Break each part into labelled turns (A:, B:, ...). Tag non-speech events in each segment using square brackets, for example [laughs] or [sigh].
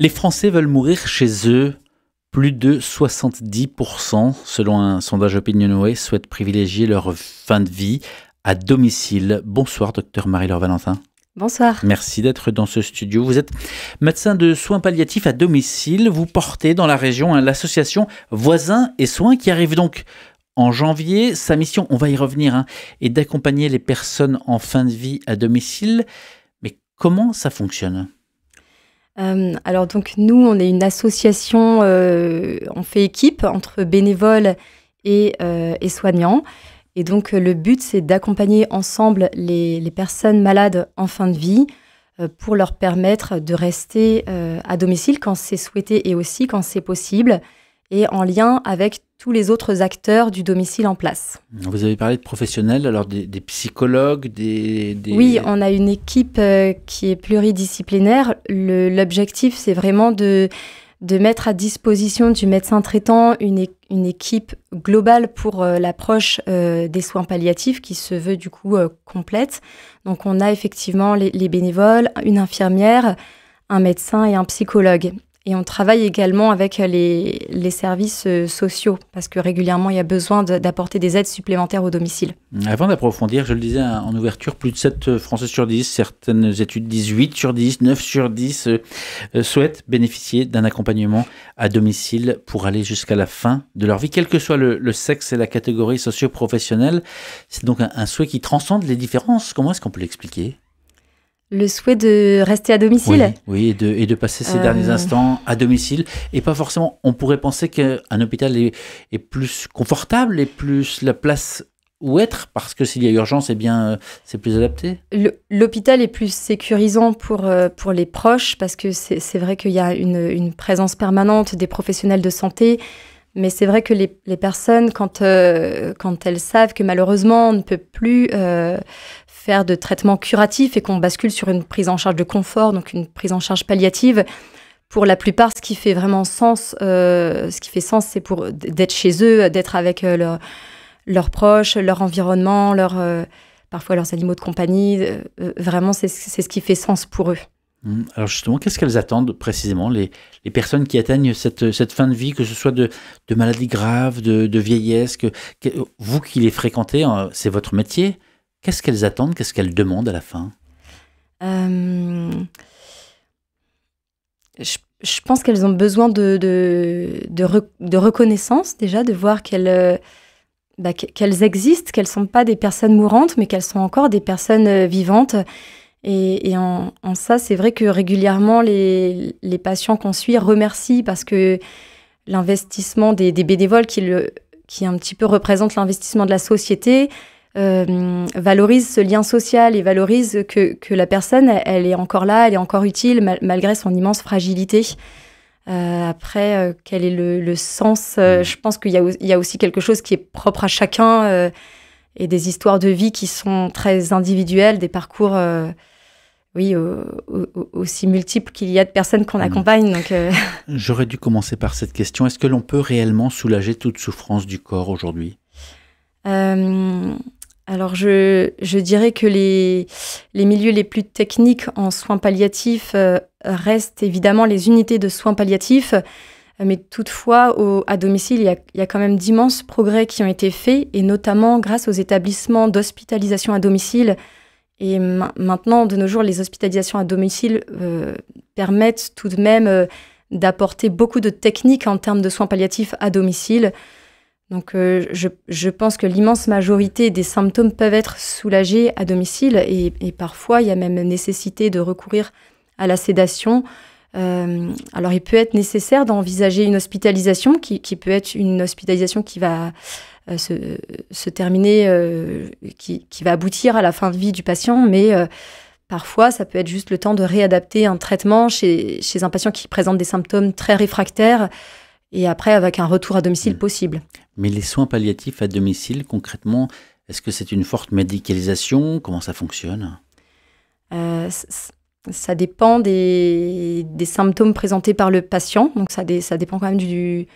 A: Les Français veulent mourir chez eux. Plus de 70%, selon un sondage OpinionWay, souhaitent privilégier leur fin de vie à domicile. Bonsoir, docteur Marie-Laure Valentin. Bonsoir. Merci d'être dans ce studio. Vous êtes médecin de soins palliatifs à domicile. Vous portez dans la région hein, l'association Voisins et Soins qui arrive donc en janvier. Sa mission, on va y revenir, hein, est d'accompagner les personnes en fin de vie à domicile. Mais comment ça fonctionne
B: euh, alors donc nous, on est une association, euh, on fait équipe entre bénévoles et, euh, soignants. Et donc le but, c'est d'accompagner ensemble les, les, personnes malades en fin de vie pour leur permettre de rester à domicile quand c'est souhaité et aussi quand c'est possible, et en lien avec tous les autres acteurs du domicile en place.
A: Vous avez parlé de professionnels, alors des, psychologues, des, Oui,
B: on a une équipe euh, qui est pluridisciplinaire. L'objectif, c'est vraiment de, de mettre à disposition du médecin traitant une, équipe globale pour euh, l'approche euh, des soins palliatifs qui se veut du coup complète. Donc on a effectivement les bénévoles, une infirmière, un médecin et un psychologue. Et on travaille également avec euh, les, services euh, sociaux, parce que régulièrement, il y a besoin d'apporter des aides supplémentaires au domicile.
A: Avant d'approfondir, je le disais hein, en ouverture, plus de 7 euh, Français sur 10, certaines études 18 sur 10, 9 sur 10 souhaitent bénéficier d'un accompagnement à domicile pour aller jusqu'à la fin de leur vie, quel que soit le, sexe et la catégorie socio-professionnelle. C'est donc un souhait qui transcende les différences. Comment est-ce qu'on peut l'expliquer
B: le souhait de rester à domicile.
A: Oui, et, de, passer ces euh. derniers instants à domicile. Et pas forcément, on pourrait penser qu'un hôpital est, plus confortable et plus la place où être, parce que s'il y a urgence, eh bien, euh, c'est plus adapté.
B: L'hôpital est plus sécurisant pour, euh, pour les proches, parce que c'est vrai qu'il y a une, présence permanente des professionnels de santé. Mais c'est vrai que les, les personnes, quand, quand elles savent que malheureusement on ne peut plus de traitement curatif et qu'on bascule sur une prise en charge de confort, donc une prise en charge palliative. Pour la plupart, ce qui fait vraiment sens, euh, ce qui fait sens, c'est pour d'être chez eux, d'être avec euh, leurs proches, leur environnement, leur, euh, parfois leurs animaux de compagnie. vraiment, c'est ce qui fait sens pour eux.
A: Mmh. Alors justement, qu'est-ce qu'elles attendent précisément, les, personnes qui atteignent cette, fin de vie, que ce soit de, maladies graves, de, vieillesse, vous qui les fréquentez, hein, c'est votre métier, Qu'est-ce qu'elles attendent Qu'est-ce qu'elles demandent à la fin
B: euh, je, pense qu'elles ont besoin de, de, reconnaissance déjà, de voir qu'elles euh, bah, existent, qu'elles ne sont pas des personnes mourantes, mais qu'elles sont encore des personnes euh, vivantes. Et, en, ça, c'est vrai que régulièrement, les, patients qu'on suit remercient parce que l'investissement des, bénévoles qui, qui un petit peu représente l'investissement de la société, euh, valorise ce lien social et valorise que, que, la personne, elle est encore là, elle est encore utile malgré son immense fragilité. Euh, après, euh, quel est le, le sens mm. Je pense qu'il y, y, a aussi quelque chose qui est propre à chacun et des histoires de vie qui sont très individuelles, des parcours oui, aussi multiples qu'il y a de personnes qu'on mm. accompagne. Donc, [laughs]
A: J'aurais dû commencer par cette question. Est-ce que l'on peut réellement soulager toute souffrance du corps aujourd'hui
B: alors je, dirais que les, milieux les plus techniques en soins palliatifs euh, restent évidemment les unités de soins palliatifs, mais toutefois à domicile, il y, a, quand même d'immenses progrès qui ont été faits, et notamment grâce aux établissements d'hospitalisation à domicile. Et maintenant, de nos jours, les hospitalisations à domicile euh, permettent tout de même euh, d'apporter beaucoup de techniques en termes de soins palliatifs à domicile. Donc euh, je, pense que l'immense majorité des symptômes peuvent être soulagés à domicile et, parfois il y a même nécessité de recourir à la sédation. Euh, alors il peut être nécessaire d'envisager une hospitalisation qui, peut être une hospitalisation qui va euh, se, terminer, qui, va aboutir à la fin de vie du patient, mais parfois ça peut être juste le temps de réadapter un traitement chez un patient qui présente des symptômes très réfractaires et après avec un retour à domicile mm. possible.
A: Mais les soins palliatifs à domicile, concrètement, est-ce que c'est une forte médicalisation Comment ça fonctionne
B: euh, Ça dépend des, symptômes présentés par le patient. Donc ça, ça dépend quand même du...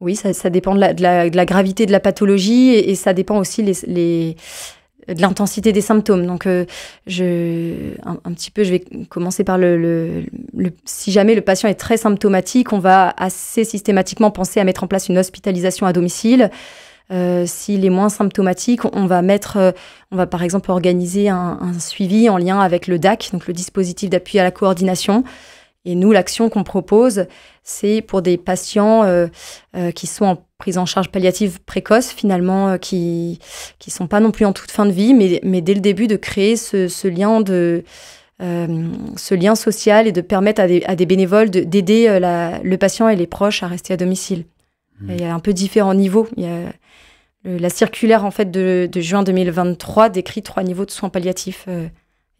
B: Oui, ça, dépend de la, gravité de la pathologie et, ça dépend aussi les, les de l'intensité des symptômes. Donc, euh, je, un, petit peu, je vais commencer par le, le, Si jamais le patient est très symptomatique, on va assez systématiquement penser à mettre en place une hospitalisation à domicile. Euh, S'il est moins symptomatique, on va mettre, euh, on va par exemple organiser un, un, suivi en lien avec le DAC, donc le dispositif d'appui à la coordination. Et nous, l'action qu'on propose, c'est pour des patients euh, euh, qui sont en prise en charge palliative précoce, finalement, euh, qui ne sont pas non plus en toute fin de vie, mais, mais dès le début de créer ce, lien de ce lien social et de permettre à des, bénévoles d'aider le patient et les proches à rester à domicile. Mmh. Il y a un peu différents niveaux. Il y a, la circulaire en fait de, de, juin 2023 décrit trois niveaux de soins palliatifs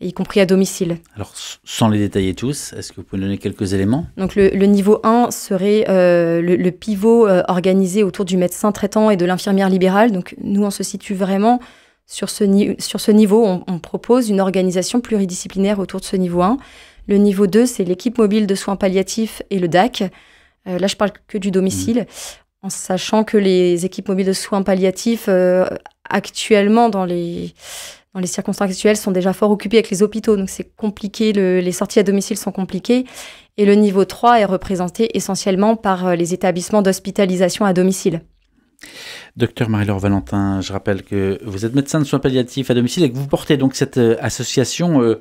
B: y compris à domicile.
A: Alors, sans les détailler tous, est-ce que vous pouvez donner quelques éléments
B: Donc, le, niveau 1 serait euh, le, pivot euh, organisé autour du médecin traitant et de l'infirmière libérale. Donc, nous, on se situe vraiment sur ce, sur ce niveau. On, on, propose une organisation pluridisciplinaire autour de ce niveau 1. Le niveau 2, c'est l'équipe mobile de soins palliatifs et le DAC. Euh, là, je parle que du domicile. Mmh. En sachant que les équipes mobiles de soins palliatifs euh, actuellement dans les les circonstances actuelles, sont déjà fort occupées avec les hôpitaux, donc c'est compliqué, les sorties à domicile sont compliquées. Et le niveau 3 est représenté essentiellement par euh, les établissements d'hospitalisation à domicile.
A: Docteur Marie-Laure Valentin, je rappelle que vous êtes médecin de soins palliatifs à domicile et que vous portez donc cette euh, association Voisin euh,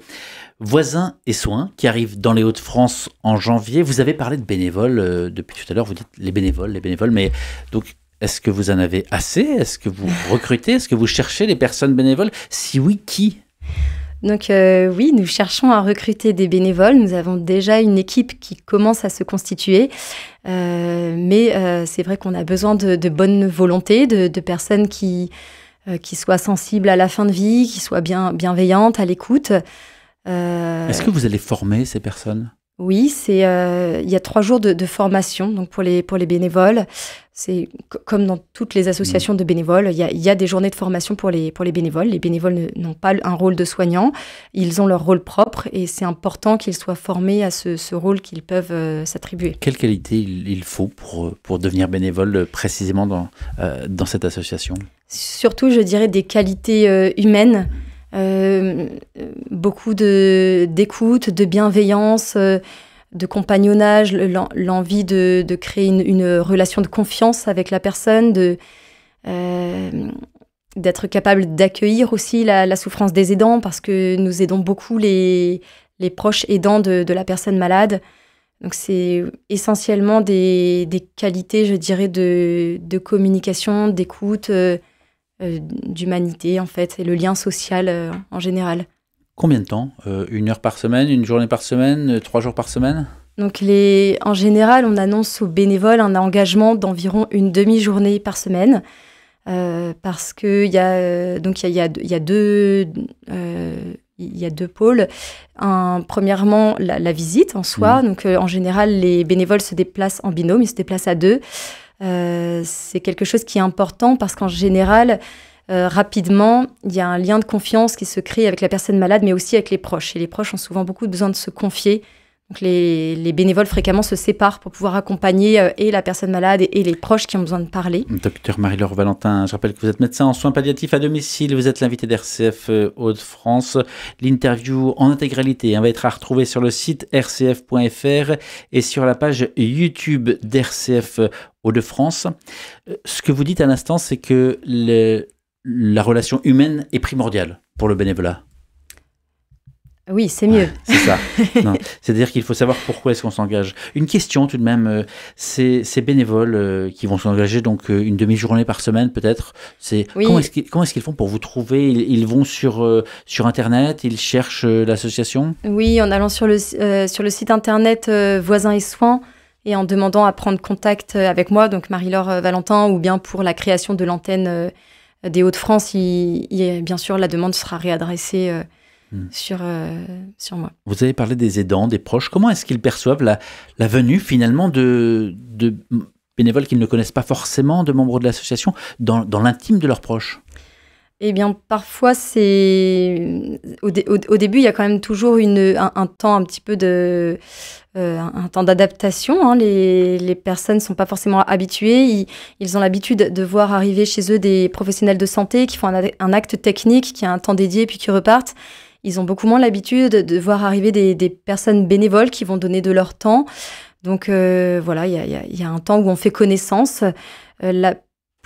A: Voisins et Soins qui arrive dans les Hauts-de-France en janvier. Vous avez parlé de bénévoles depuis tout à l'heure, vous dites les bénévoles, les bénévoles, mais donc est-ce que vous en avez assez Est-ce que vous recrutez Est-ce que vous cherchez des personnes bénévoles Si oui, qui
B: donc euh, oui, nous cherchons à recruter des bénévoles. Nous avons déjà une équipe qui commence à se constituer, euh, mais euh, c'est vrai qu'on a besoin de, bonnes bonne volonté, de, personnes qui, qui soient sensibles à la fin de vie, qui soient bien, bienveillantes, à l'écoute. Est-ce que vous
A: allez former ces personnes
B: oui, euh, il y a trois jours de, formation donc pour les pour les bénévoles. C'est comme dans toutes les associations mm. de bénévoles, il y, a, des journées de formation pour les pour les bénévoles. Les bénévoles n'ont pas un rôle de soignant, ils ont leur rôle propre et c'est important qu'ils soient formés à ce, rôle qu'ils peuvent euh, s'attribuer.
A: quelles qualités il, faut pour euh, devenir bénévole précisément dans cette association
B: Surtout, je dirais des qualités humaines mm. Euh, beaucoup d'écoute, de, bienveillance, euh, de compagnonnage, l'envie de, de, créer une, une, relation de confiance avec la personne, de euh, d'être capable d'accueillir aussi la, souffrance des aidants parce que nous aidons beaucoup les, les proches aidants de, de, la personne malade. Donc c'est essentiellement des, des, qualités, je dirais, de, de communication, d'écoute. Euh, d'humanité, en fait, et le lien social euh, en général.
A: Combien de temps euh, Une heure par semaine, une journée par semaine, trois jours par semaine
B: donc les, en général, on annonce aux bénévoles un engagement d'environ une demi-journée par semaine. parce qu'il y, a, donc y, a, il y a deux, euh, y a deux pôles. premièrement, la, visite en soi. Mmh. Donc, en général, les bénévoles se déplacent en binôme, ils se déplacent à deux. Euh, c'est quelque chose qui est important parce qu'en général, euh, rapidement, il y a un lien de confiance qui se crée avec la personne malade, mais aussi avec les proches. Et les proches ont souvent beaucoup besoin de se confier donc les, bénévoles fréquemment se séparent pour pouvoir accompagner euh, et la personne malade et, les proches qui ont besoin de parler.
A: Docteur Marie-Laure Valentin, je rappelle que vous êtes médecin en soins palliatifs à domicile, vous êtes l'invité d'RCF euh, Hauts-de-France. L'interview en intégralité hein, va être à retrouver sur le site rcf.fr et sur la page YouTube d'RCF euh, Hauts-de-France. Ce que vous dites à l'instant, c'est que la relation humaine est primordiale pour le bénévolat.
B: Oui, c'est mieux. c'est
A: ça. [laughs] C'est-à-dire qu'il faut savoir pourquoi est-ce qu'on s'engage. Une question tout de même, euh, ces, bénévoles euh, qui vont s'engager donc euh, une demi-journée par semaine peut-être, c'est comment est-ce qu'ils font pour vous trouver ils, vont sur, sur Internet, ils cherchent l'association
B: Oui, en allant sur le, sur le site Internet Voisins et Soins et en demandant à prendre contact avec moi, donc Marie-Laure Valentin, ou bien pour la création de l'antenne des Hauts-de-France, bien sûr la demande sera réadressée Hmm. sur, euh, sur moi.
A: Vous avez parlé des aidants, des proches. Comment est-ce qu'ils perçoivent la, venue finalement de, bénévoles qu'ils ne connaissent pas forcément, de membres de l'association, dans, l'intime de leurs proches
B: eh bien, parfois, c'est. Au, début, il y a quand même toujours un, temps un petit peu de. Euh, un temps d'adaptation. Hein. Les, personnes ne sont pas forcément habituées. Ils, ont l'habitude de voir arriver chez eux des professionnels de santé qui font un acte technique, qui a un temps dédié, puis qui repartent. Ils ont beaucoup moins l'habitude de voir arriver des, personnes bénévoles qui vont donner de leur temps. Donc euh, voilà, il y a, un temps où on fait connaissance. Euh,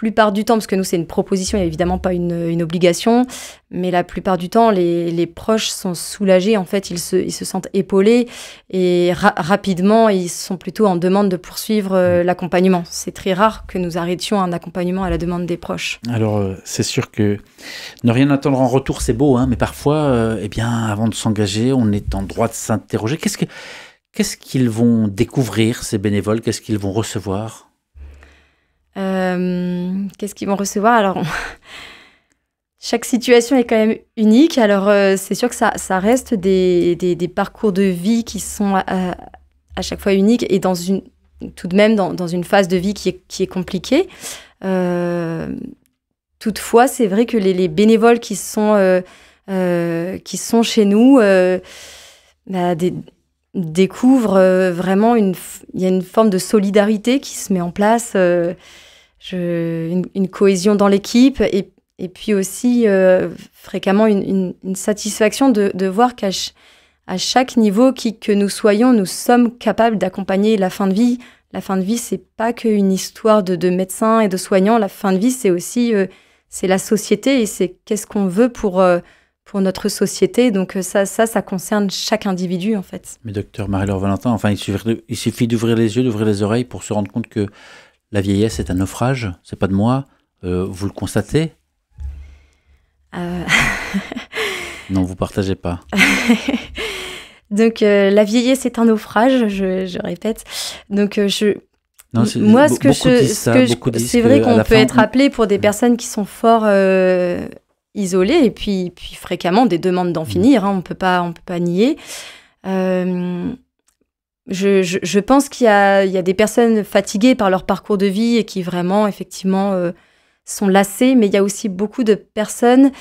B: plupart du temps, parce que nous, c'est une proposition et évidemment pas une, obligation, mais la plupart du temps, les, proches sont soulagés. En fait, ils se, ils se sentent épaulés et rapidement, ils sont plutôt en demande de poursuivre euh, mm. l'accompagnement. C'est très rare que nous arrêtions un accompagnement à la demande des proches.
A: Alors, euh, c'est sûr que ne rien attendre en retour, c'est beau, hein, mais parfois, euh, eh bien, avant de s'engager, on est en droit de s'interroger. Qu'est-ce que. Qu'est-ce qu'ils vont découvrir, ces bénévoles Qu'est-ce qu'ils vont recevoir
B: euh, qu'est-ce qu'ils vont recevoir Alors, [laughs] chaque situation est quand même unique. Alors, euh, c'est sûr que ça, ça reste des, des, parcours de vie qui sont euh, à, chaque fois uniques et dans une, tout de même dans, dans une phase de vie qui est, qui est compliquée. Euh, toutefois, c'est vrai que les, bénévoles qui sont, qui sont chez nous bah, découvrent vraiment une, il y a une forme de solidarité qui se met en place une, cohésion dans l'équipe et, et, puis aussi euh, fréquemment une, satisfaction de, voir qu'à chaque niveau, qui que nous soyons, nous sommes capables d'accompagner la fin de vie. La fin de vie, c'est pas qu'une histoire de, de, médecins et de soignants. La fin de vie, c'est aussi euh, c'est la société et c'est qu'est-ce qu'on veut pour euh, pour notre société. Donc ça, ça, ça concerne chaque individu en fait.
A: Mais docteur Marie-Laure Valentin, il suffit d'ouvrir les yeux, d'ouvrir les oreilles pour se rendre compte que la vieillesse est un naufrage, c'est pas de moi, euh, vous le constatez euh. [laughs] Non, vous partagez pas. [laughs]
B: Donc euh, la vieillesse est un naufrage, je, répète. Donc je non, moi ce que je, c'est vrai qu'on peut être appelé pour des mm. personnes qui sont fort isolées et puis puis fréquemment des demandes d'en mm. finir. Hein, on peut pas on peut pas nier. Je, pense qu'il y, a, des personnes fatiguées par leur parcours de vie et qui vraiment, effectivement, euh, sont lassées, mais il y a aussi beaucoup de personnes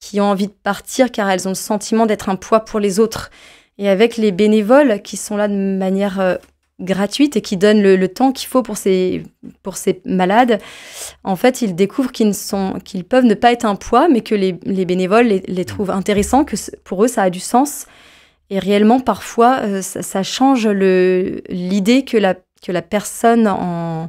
B: qui ont envie de partir car elles ont le sentiment d'être un poids pour les autres. Et avec les bénévoles qui sont là de manière euh, gratuite et qui donnent le, temps qu'il faut pour ces, pour ces malades, en fait, ils découvrent qu'ils, qu'ils peuvent ne pas être un poids, mais que les, bénévoles les, mmh. trouvent intéressants, que pour eux, ça a du sens. Et réellement, parfois, euh, ça, change l'idée que la, que la personne en,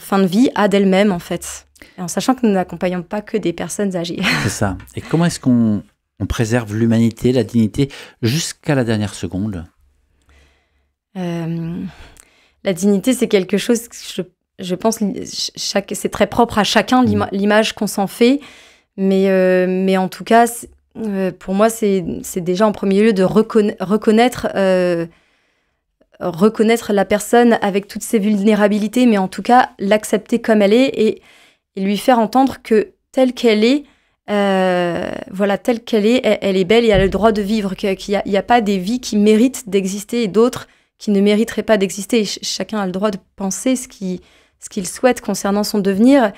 B: fin de vie a d'elle-même, en fait. En sachant que nous n'accompagnons pas que des personnes âgées.
A: [laughs] C'est ça. Et comment est-ce qu'on préserve l'humanité, la dignité, jusqu'à la dernière seconde
B: euh, La dignité, c'est quelque chose, que je, pense, c'est très propre à chacun, mm. l'image qu'on s'en fait. Mais, euh, mais en tout cas, euh, pour moi, c'est déjà en premier lieu de reconnaître, euh, reconnaître la personne avec toutes ses vulnérabilités, mais en tout cas, l'accepter comme elle est et, lui faire entendre que telle qu'elle est, euh, voilà, telle qu'elle est, elle, est belle et elle a le droit de vivre, qu'il n'y a, pas des vies qui méritent d'exister et d'autres qui ne mériteraient pas d'exister. chacun a le droit de penser ce qu'il souhaite concernant son devenir.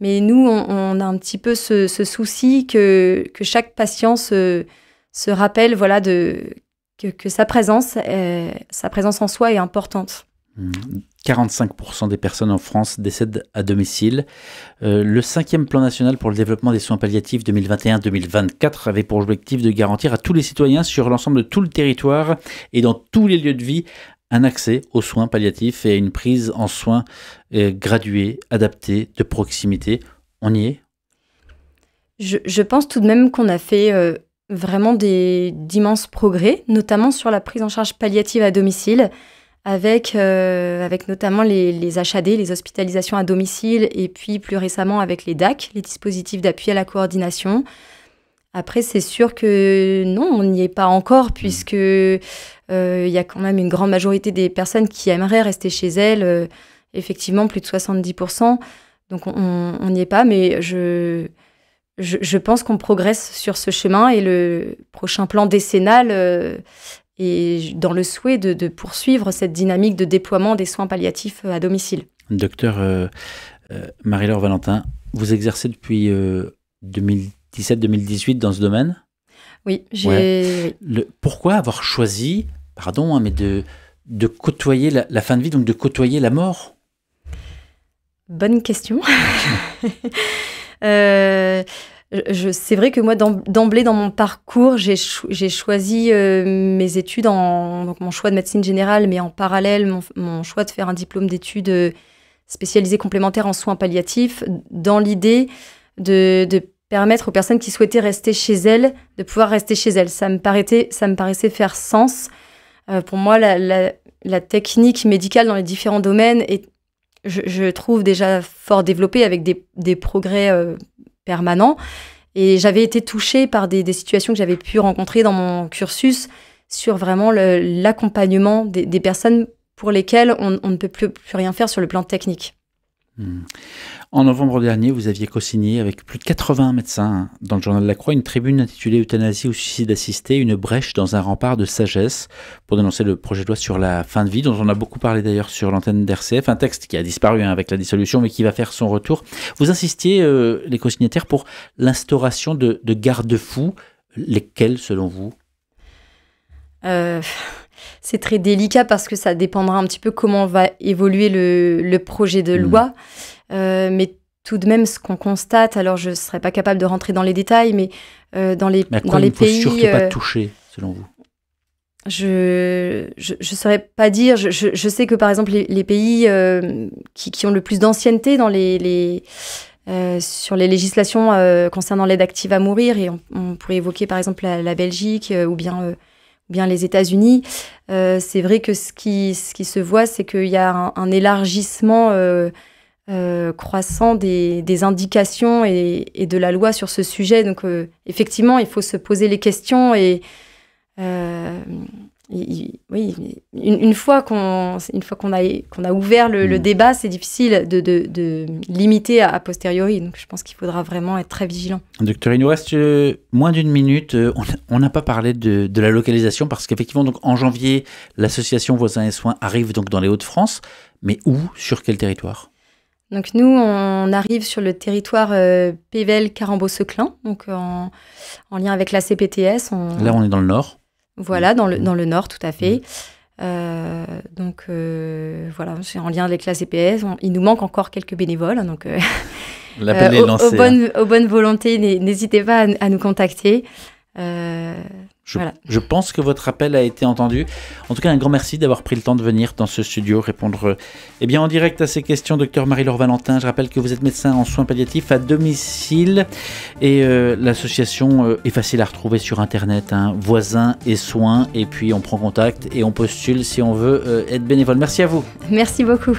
B: Mais nous, on, a un petit peu ce, souci que, que, chaque patient se, rappelle voilà, de, que, sa, présence, euh, sa présence en soi est importante.
A: 45% mmh. des personnes en France décèdent à domicile. Euh, le cinquième plan national pour le développement des soins palliatifs 2021-2024 avait pour objectif de garantir à tous les citoyens sur l'ensemble de tout le territoire et dans tous les lieux de vie un accès aux soins palliatifs et à une prise en soins euh, graduée, adaptée, de proximité. On y est
B: je, pense tout de même qu'on a fait euh, vraiment d'immenses progrès, notamment sur la prise en charge palliative à domicile, avec, euh, avec notamment les, les, HAD, les hospitalisations à domicile, et puis plus récemment avec les DAC, les dispositifs d'appui à la coordination. Après, c'est sûr que non, on n'y est pas encore, puisque euh, il y a quand même une grande majorité des personnes qui aimeraient rester chez elles, euh, effectivement, plus de 70%. Donc, on n'y est pas, mais je, je, pense qu'on progresse sur ce chemin et le prochain plan décennal euh, est dans le souhait de, de, poursuivre cette dynamique de déploiement des soins palliatifs à domicile.
A: Docteur Marie-Laure Valentin, vous exercez depuis 2010. 17 2018 dans ce domaine Oui, j'ai. Pourquoi avoir choisi, pardon, hein, mais de, de côtoyer la, fin de vie, donc de côtoyer la mort
B: Bonne question. [laughs] Euh, c'est vrai que moi, d'emblée, dans mon parcours, j'ai choisi euh, mes études, donc mon choix de médecine générale, mais en parallèle, mon, choix de faire un diplôme d'études euh, spécialisées complémentaires en soins palliatifs, dans l'idée de permettre aux personnes qui souhaitaient rester chez elles de pouvoir rester chez elles. Ça me paraissait, ça me paraissait faire sens. Euh, pour moi, la, technique médicale dans les différents domaines est, je, trouve déjà fort développée avec des, progrès euh, permanents. Et j'avais été touchée par des, situations que j'avais pu rencontrer dans mon cursus sur vraiment l'accompagnement des, personnes pour lesquelles on, ne peut plus, plus rien faire sur le plan technique.
A: Hmm. En novembre dernier, vous aviez co-signé avec plus de 80 médecins hein, dans le journal de la Croix une tribune intitulée Euthanasie ou suicide assisté, une brèche dans un rempart de sagesse pour dénoncer le projet de loi sur la fin de vie, dont on a beaucoup parlé d'ailleurs sur l'antenne d'RCF, un texte qui a disparu hein, avec la dissolution mais qui va faire son retour. Vous insistiez, euh, les co-signataires, pour l'instauration de, garde-fous, lesquels selon vous
B: euh, c'est très délicat parce que ça dépendra un petit peu comment va évoluer le, projet de hmm. loi. Euh, mais tout de même, ce qu'on constate, alors je ne serais pas capable de rentrer dans les détails, mais euh, dans les, les pays. qui pas euh, selon vous je ne saurais pas dire. Je, sais que par exemple les, pays qui, ont le plus d'ancienneté dans les, sur les législations concernant l'aide active à mourir, et on, pourrait évoquer par exemple la, Belgique ou bien bien les États-Unis. c'est vrai que ce qui ce qui se voit, c'est qu'il y a un, un élargissement euh, croissant des, indications et, de la loi sur ce sujet. Donc euh, effectivement, il faut se poser les questions et euh, oui, une, fois qu'on une fois qu'on a qu'on a ouvert le, mm. débat, c'est difficile de, de, limiter à posteriori. Donc je pense qu'il faudra vraiment être très vigilant.
A: Docteur, il nous reste moins d'une minute. On n'a pas parlé de, de, la localisation parce qu'effectivement, donc en janvier, l'association Voisins et Soins arrive donc dans les Hauts-de-France. Mais où Sur quel territoire
B: donc nous, on arrive sur le territoire euh, Pével-Carambeau-Seclin, donc euh, en, lien avec la CPTS. On... Là, on est dans le nord. Voilà, dans le, dans le nord, tout à fait. Euh, donc voilà, c'est en lien avec la CPS. il nous manque encore quelques bénévoles, donc L'appel est lancé, aux, bonnes, volontés, n'hésitez pas à nous contacter. Euh,
A: je, pense que votre appel a été entendu. En tout cas, un grand merci d'avoir pris le temps de venir dans ce studio répondre eh bien, en direct à ces questions, docteur Marie-Laure Valentin. Je rappelle que vous êtes médecin en soins palliatifs à domicile et euh, l'association euh, est facile à retrouver sur Internet, Voisin hein. voisins et soins. Et puis, on prend contact et on postule si on veut être bénévole. Merci à vous.
B: Merci beaucoup.